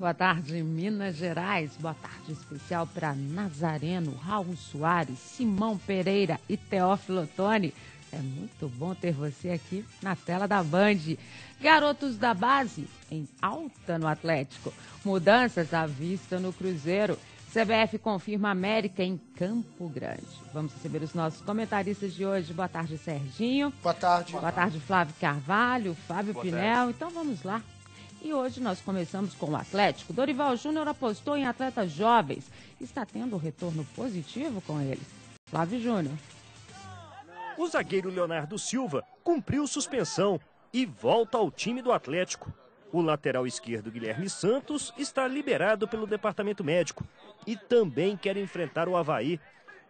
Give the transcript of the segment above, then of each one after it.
Boa tarde, Minas Gerais. Boa tarde especial para Nazareno, Raul Soares, Simão Pereira e Teófilo Tony. É muito bom ter você aqui na tela da Band. Garotos da base em alta no Atlético. Mudanças à vista no Cruzeiro. CBF confirma América em Campo Grande. Vamos receber os nossos comentaristas de hoje. Boa tarde, Serginho. Boa tarde. Boa tarde, Flávio Carvalho, Fábio Boa Pinel. Tarde. Então vamos lá e hoje nós começamos com o Atlético. Dorival Júnior apostou em atletas jovens. Está tendo um retorno positivo com eles. Flávio Júnior. O zagueiro Leonardo Silva cumpriu suspensão e volta ao time do Atlético. O lateral esquerdo Guilherme Santos está liberado pelo departamento médico e também quer enfrentar o Havaí.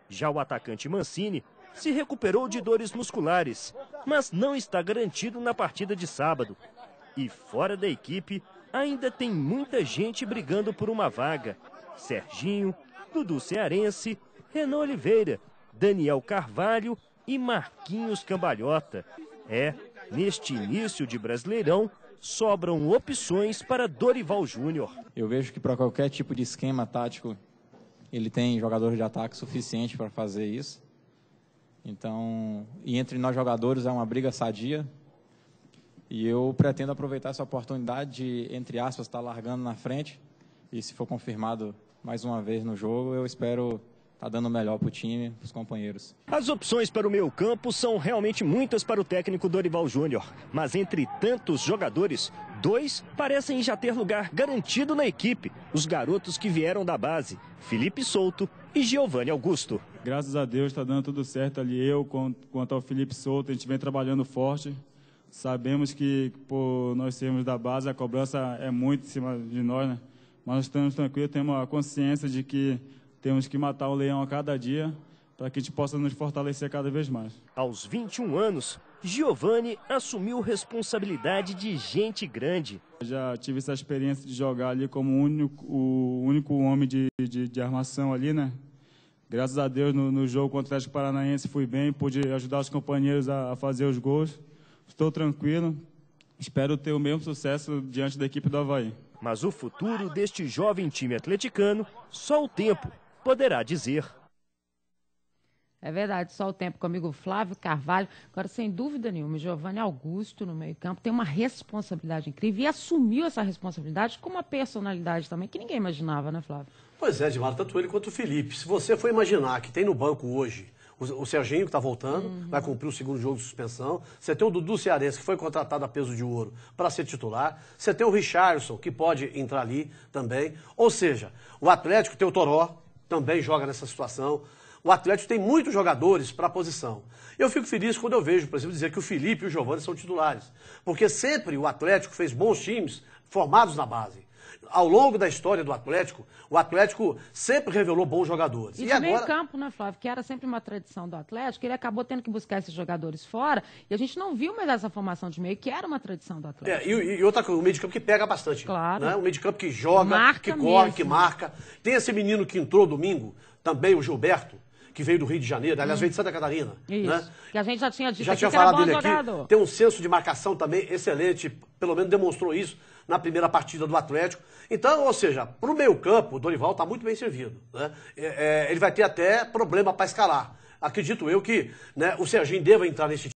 Já o atacante Mancini se recuperou de dores musculares, mas não está garantido na partida de sábado e fora da equipe, ainda tem muita gente brigando por uma vaga. Serginho, Dudu Cearense, Renan Oliveira, Daniel Carvalho e Marquinhos Cambalhota. É, neste início de Brasileirão, sobram opções para Dorival Júnior. Eu vejo que para qualquer tipo de esquema tático, ele tem jogadores de ataque suficiente para fazer isso. Então, e entre nós jogadores é uma briga sadia, e eu pretendo aproveitar essa oportunidade de, entre aspas, estar tá largando na frente. E se for confirmado mais uma vez no jogo, eu espero tá dando melhor para o time, para os companheiros. As opções para o meio campo são realmente muitas para o técnico Dorival Júnior, mas entre tantos jogadores, dois parecem já ter lugar garantido na equipe, os garotos que vieram da base, Felipe Souto e Giovanni Augusto. Graças a Deus está dando tudo certo ali, eu quanto ao Felipe Souto, a gente vem trabalhando forte, Sabemos que, por nós sermos da base, a cobrança é muito em cima de nós, né? Mas nós estamos tranquilos, temos a consciência de que temos que matar o leão a cada dia para que a gente possa nos fortalecer cada vez mais. Aos 21 anos, Giovanni assumiu responsabilidade de gente grande. Eu já tive essa experiência de jogar ali como único, o único homem de, de, de, armação ali, né? Graças a Deus, no, no jogo contra o Atlético Paranaense fui bem, pude ajudar os companheiros a, a fazer os gols. Estou tranquilo, espero ter o mesmo sucesso diante da equipe do Havaí. Mas o futuro deste jovem time atleticano, só o tempo poderá dizer. É verdade, só o tempo comigo, Flávio Carvalho. Agora, sem dúvida nenhuma, Giovanni Augusto no meio-campo tem uma responsabilidade incrível e assumiu essa responsabilidade com uma personalidade também que ninguém imaginava, né, Flávio? Pois é, Edmar, tanto ele quanto o Felipe. Se você for imaginar que tem no banco hoje o, Serginho, que está voltando, uhum. vai cumprir o segundo jogo de suspensão. Você tem o Dudu Cearense, que foi contratado a peso de ouro para ser titular. Você tem o Richardson, que pode entrar ali também. Ou seja, o Atlético tem o Toró, também joga nessa situação. O Atlético tem muitos jogadores para a posição. Eu fico feliz quando eu vejo, por exemplo, dizer que o Felipe e o Giovanni são titulares. Porque sempre o Atlético fez bons times formados na base ao longo da história do Atlético, o Atlético sempre revelou bons jogadores. E, e agora... o campo, né, Flávio? Que era sempre uma tradição do Atlético, ele acabou tendo que buscar esses jogadores fora, e a gente não viu mais essa formação de meio, que era uma tradição do Atlético. É, e, e outra coisa, o meio de campo que pega bastante. Claro. Né? O meio de campo que joga, marca que corre, mesmo. que marca. Tem esse menino que entrou domingo, também o Gilberto, que veio do Rio de Janeiro, aliás, hum. veio de Santa Catarina. Né? Isso. Né? Que a gente já tinha dito já tinha falado dele jogador. aqui. Tem um senso de marcação também excelente, pelo menos demonstrou isso na primeira partida do Atlético. Então, ou seja, para o meio-campo, o Dorival está muito bem servido. Né? É, é, ele vai ter até problema para escalar. Acredito eu que né, o Serginho deva entrar nesse time.